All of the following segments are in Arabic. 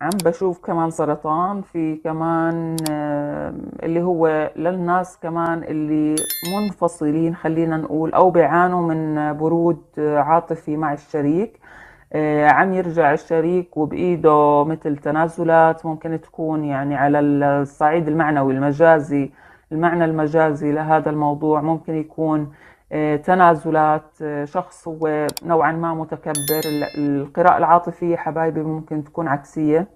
عم بشوف كمان سرطان في كمان اللي هو للناس كمان اللي منفصلين خلينا نقول او بيعانوا من برود عاطفي مع الشريك آه، عم يرجع الشريك وبايده مثل تنازلات ممكن تكون يعني على الصعيد المعنوي المجازي المعنى المجازي لهذا الموضوع ممكن يكون تنازلات شخص هو نوعا ما متكبر القراءة العاطفية حبايبي ممكن تكون عكسية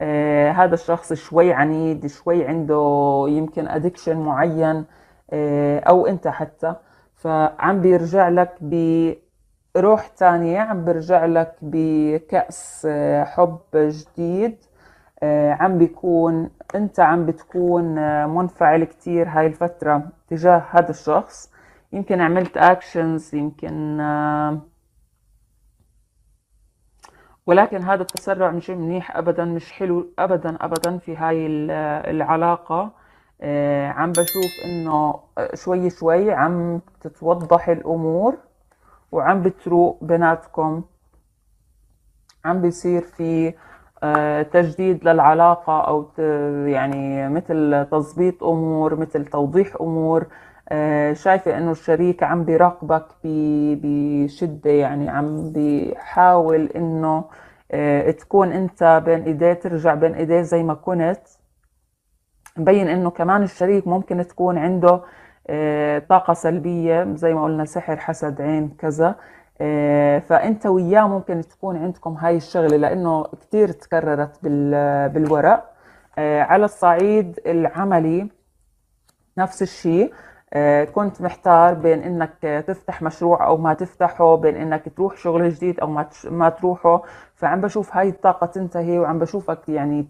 آه، هذا الشخص شوي عنيد شوي عنده يمكن أدكشن معين آه، أو أنت حتى فعم بيرجع لك بروح تانية عم بيرجع لك بكأس آه، حب جديد عم بيكون أنت عم بتكون منفعل كتير هاي الفترة تجاه هذا الشخص يمكن عملت اكشنز يمكن آه، ولكن هذا التسرع مش منيح ابدا مش حلو ابدا ابدا في هاي العلاقه آه، عم بشوف انه آه، شوي شوي عم تتوضح الامور وعم بتروق بيناتكم عم بيصير في تجديد للعلاقة أو يعني مثل تظبيط أمور مثل توضيح أمور آه، شايفة إنه الشريك عم بيراقبك بشدة يعني عم بيحاول إنه آه، تكون أنت بين إيديه ترجع بين إيديه زي ما كنت مبين إنه كمان الشريك ممكن تكون عنده آه، طاقة سلبية زي ما قلنا سحر حسد عين كذا فأنت وياه ممكن تكون عندكم هاي الشغلة لأنه كتير تكررت بالورق على الصعيد العملي نفس الشيء آه، كنت محتار بين انك تفتح مشروع او ما تفتحه بين انك تروح شغل جديد او ما ما تروحه فعم بشوف هاي الطاقه تنتهي وعم بشوفك يعني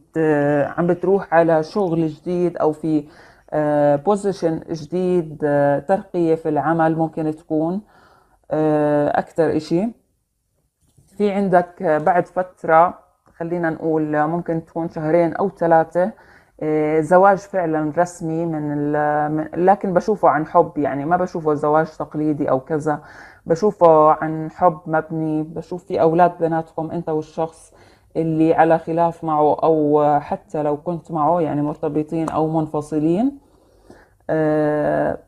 عم بتروح على شغل جديد او في بوزيشن آه، جديد آه، ترقيه في العمل ممكن تكون اكثر إشي في عندك بعد فتره خلينا نقول ممكن تكون شهرين او ثلاثه آه، زواج فعلا رسمي من لكن بشوفه عن حب يعني ما بشوفه زواج تقليدي او كذا بشوفه عن حب مبني بشوف في اولاد بيناتكم انت والشخص اللي على خلاف معه او حتى لو كنت معه يعني مرتبطين او منفصلين آه،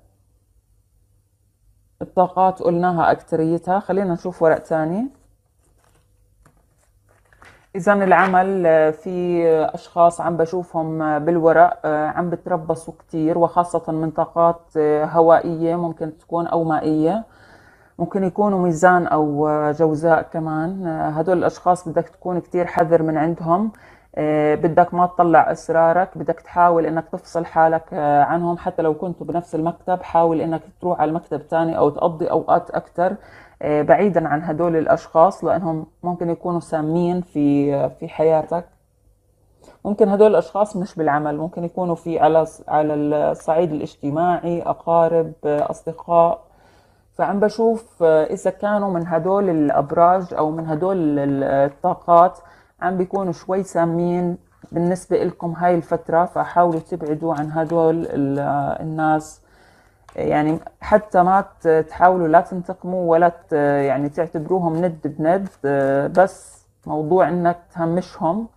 الطاقات قلناها اكتريتها خلينا نشوف ورق تاني اذا العمل آه، في اشخاص عم بشوفهم آه، بالورق آه، عم بتربصوا كثير وخاصه منطقات هوائيه ممكن تكون او مائيه ممكن يكونوا ميزان او جوزاء كمان هدول الاشخاص بدك تكون كثير حذر من عندهم بدك ما تطلع اسرارك بدك تحاول انك تفصل حالك عنهم حتى لو كنتوا بنفس المكتب حاول انك تروح على المكتب تاني او تقضي اوقات اكثر آه، بعيدا عن هدول الاشخاص لانهم ممكن يكونوا سامين في في حياتك ممكن هدول الاشخاص مش بالعمل ممكن يكونوا في على على الصعيد الاجتماعي اقارب اصدقاء فعم بشوف آه، اذا كانوا من هدول الابراج او من هدول الطاقات عم بيكونوا شوي سامين بالنسبة لكم هاي الفترة فحاولوا تبعدوا عن هدول آه، الناس يعني حتى ما تحاولوا لا تنتقموا ولا يعني تعتبروهم ند بند آه، بس موضوع انك تهمشهم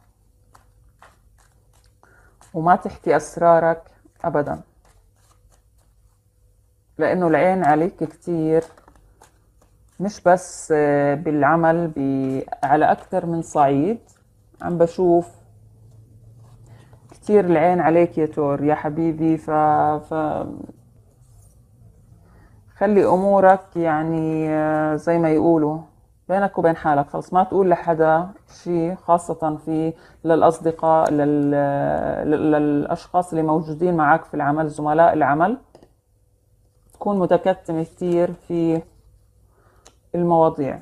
وما تحكي اسرارك ابدا لانه العين عليك كتير مش بس آه، بالعمل على اكثر من صعيد عم بشوف كتير العين عليك يا تور يا حبيبي ف, ف... خلي امورك يعني آه، زي ما يقولوا بينك وبين حالك خلص ما تقول لحدا شيء خاصة في للأصدقاء لل... آه، للأشخاص اللي موجودين معك في العمل زملاء العمل تكون متكتم كتير في المواضيع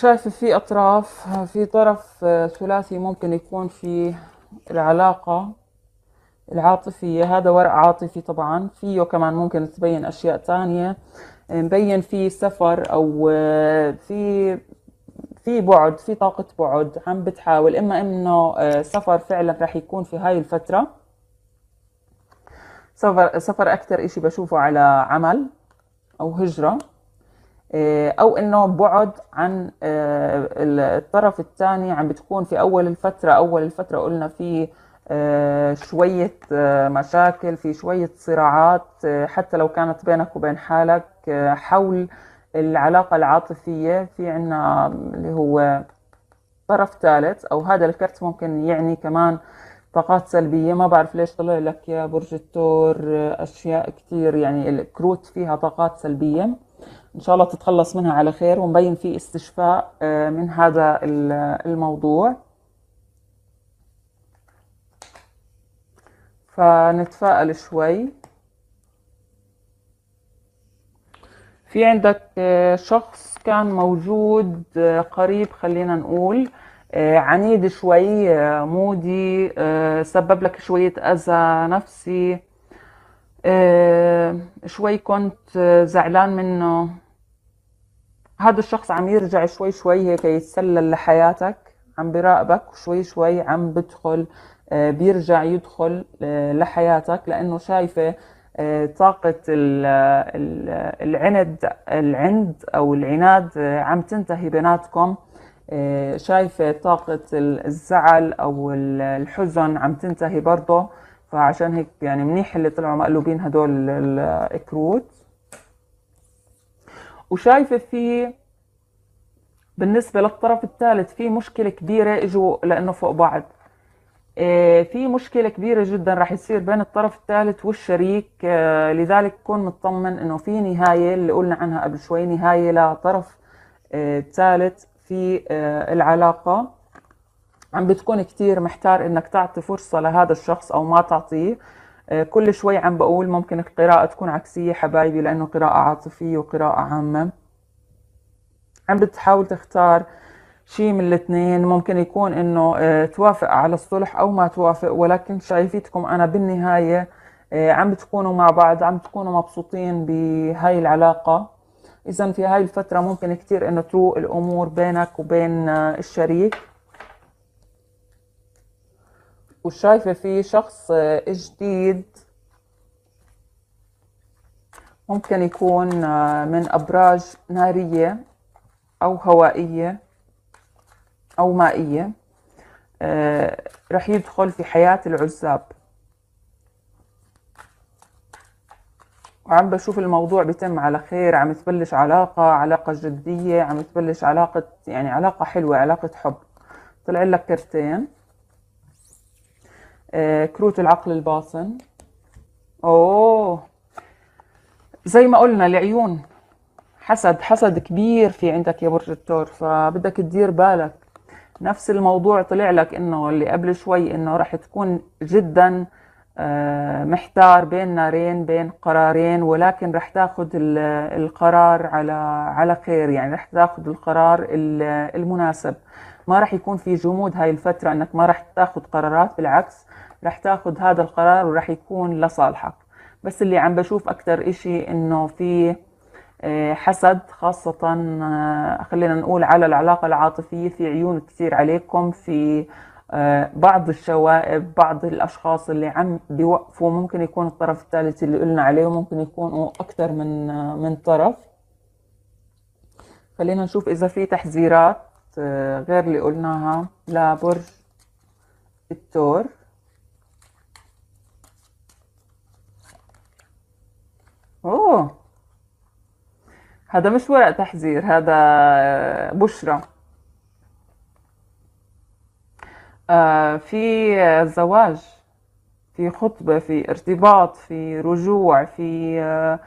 شايفة في أطراف في طرف آه، ثلاثي ممكن يكون في العلاقة العاطفية هذا ورق عاطفي طبعا فيه كمان ممكن تبين أشياء تانية آه، مبين في سفر أو آه، في في بعد في طاقة بعد عم بتحاول إما إنه سفر فعلا رح يكون في هاي الفترة سفر سفر أكتر إشي بشوفه على عمل أو هجرة آه، او انه بعد عن آه، الطرف الثاني عم بتكون في اول الفتره اول الفتره قلنا في آه، شويه مشاكل في شويه صراعات حتى لو كانت بينك وبين حالك حول العلاقه العاطفيه في عنا اللي هو طرف ثالث او هذا الكرت ممكن يعني كمان طاقات سلبيه ما بعرف ليش طلع لك يا برج الثور اشياء كثير يعني الكروت فيها طاقات سلبيه ان شاء الله تتخلص منها على خير ومبين في استشفاء آه، من هذا الموضوع فنتفائل شوي في عندك آه، شخص كان موجود آه، قريب خلينا نقول عنيد شوي مودي سبب لك شوية أذى نفسي شوي كنت زعلان منه هذا الشخص عم يرجع شوي شوي هيك يتسلل لحياتك عم براقبك وشوي شوي عم بدخل آه، بيرجع يدخل آه، لحياتك لأنه شايفة آه، طاقة العند العند أو العناد عم تنتهي بيناتكم شايفة طاقة الزعل أو الحزن عم تنتهي برضه فعشان هيك يعني منيح اللي طلعوا مقلوبين هدول الكروت وشايفه في بالنسبه للطرف الثالث في مشكله كبيره اجوا لانه فوق بعض آه، في مشكله كبيره جدا رح يصير بين الطرف الثالث والشريك آه، لذلك كون مطمن انه في نهايه اللي قلنا عنها قبل شوي نهايه لطرف آه، ثالث في العلاقه عم بتكون كتير محتار انك تعطي فرصه لهذا الشخص او ما تعطيه آه، كل شوي عم بقول ممكن القراءة تكون عكسية حبايبي لأنه قراءة عاطفية وقراءة عامة عم بتحاول تختار شيء من الاثنين ممكن يكون انه آه، توافق على الصلح او ما توافق ولكن شايفيتكم انا بالنهاية آه، عم بتكونوا مع بعض عم تكونوا مبسوطين بهاي العلاقة اذا في هاي الفترة ممكن كتير انه تروق الامور بينك وبين الشريك وشايفة في شخص آه، جديد ممكن يكون آه، من أبراج نارية أو هوائية أو مائية آه، رح يدخل في حياة العزاب وعم بشوف الموضوع بيتم على خير عم تبلش علاقة علاقة جدية عم تبلش علاقة يعني علاقة حلوة علاقة حب طلع لك كرتين آه، كروت العقل الباطن اوه زي ما قلنا العيون حسد حسد كبير في عندك يا برج الثور فبدك تدير بالك نفس الموضوع طلع لك انه اللي قبل شوي انه راح تكون جدا آه، محتار بين نارين بين قرارين ولكن راح تاخذ القرار على على خير يعني راح تاخذ القرار المناسب ما راح يكون في جمود هاي الفترة انك ما راح تاخذ قرارات بالعكس راح تاخذ هذا القرار وراح يكون لصالحك بس اللي عم بشوف اكثر اشي انه في آه، حسد خاصة آه، خلينا نقول على العلاقة العاطفية في عيون كثير عليكم في آه، بعض الشوائب بعض الأشخاص اللي عم بيوقفوا ممكن يكون الطرف الثالث اللي قلنا عليه وممكن يكونوا أكثر من من طرف خلينا نشوف إذا في تحذيرات غير اللي قلناها لبرج الثور اوه هذا مش ورق تحذير هذا آه، بشرة آه في زواج في خطبة في ارتباط في رجوع في آه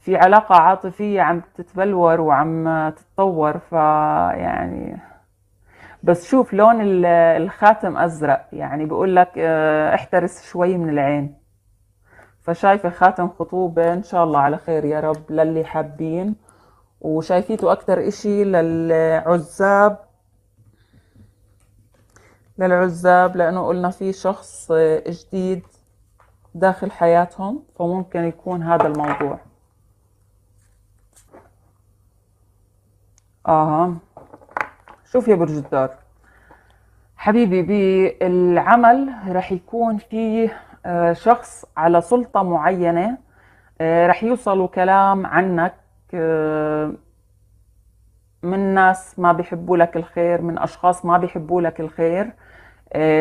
في علاقة عاطفية عم تتبلور وعم تتطور فيعني بس شوف لون الخاتم ازرق يعني بقول لك آه، احترس شوي من العين فشايفه خاتم خطوبه ان شاء الله على خير يا رب للي حابين وشايفيته اكتر اشي للعزاب للعزاب لانه قلنا في شخص آه، جديد داخل حياتهم فممكن يكون هذا الموضوع اها شوف يا برج الدار حبيبي بالعمل رح يكون في آه، شخص على سلطة معينة آه، رح يوصلوا كلام عنك آه، من ناس ما بيحبوا لك الخير من أشخاص ما بيحبوا لك الخير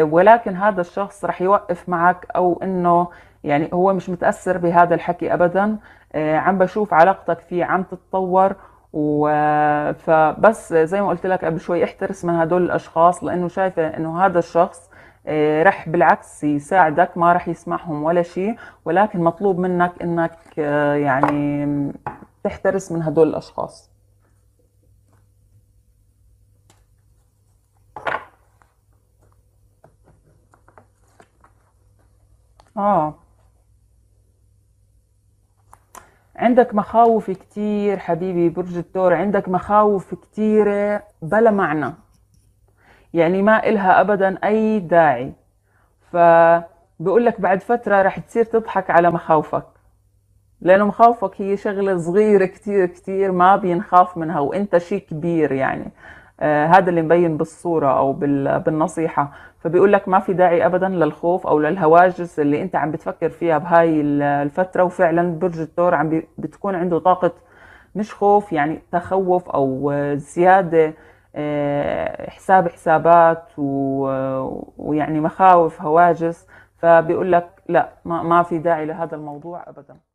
ولكن هذا الشخص رح يوقف معك أو أنه يعني هو مش متأثر بهذا الحكي أبدا عم بشوف علاقتك فيه عم تتطور فبس زي ما قلت لك قبل شوي احترس من هدول الاشخاص لانه شايفه انه هذا الشخص آه، رح بالعكس يساعدك ما رح يسمعهم ولا شيء ولكن مطلوب منك انك آه، يعني تحترس من هدول الاشخاص اه عندك مخاوف كتير حبيبي برج الثور عندك مخاوف كتيرة بلا معنى يعني ما إلها أبدا أي داعي فبقول لك بعد فترة رح تصير تضحك على مخاوفك لأنه مخاوفك هي شغلة صغيرة كتير كتير ما بينخاف منها وإنت شيء كبير يعني آه، هذا اللي مبين بالصورة أو بالنصيحة فبيقول لك ما في داعي أبدا للخوف أو للهواجس اللي أنت عم بتفكر فيها بهاي الفترة وفعلا برج الثور عم بتكون عنده طاقة مش خوف يعني تخوف أو زيادة آه، حساب حسابات ويعني مخاوف هواجس فبيقول لك لا ما في داعي لهذا الموضوع أبداً